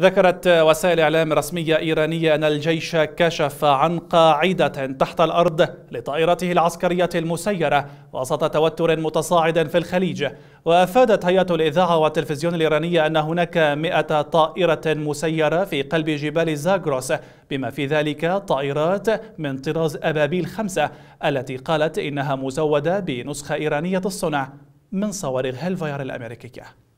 ذكرت وسائل إعلام رسمية إيرانية أن الجيش كشف عن قاعدة تحت الأرض لطائرته العسكرية المسيرة وسط توتر متصاعد في الخليج وأفادت هيئة الإذاعة والتلفزيون الإيرانية أن هناك مئة طائرة مسيرة في قلب جبال زاغروس بما في ذلك طائرات من طراز أبابيل خمسة التي قالت إنها مزودة بنسخة إيرانية الصنع من صواريخ هيلفاير الأمريكية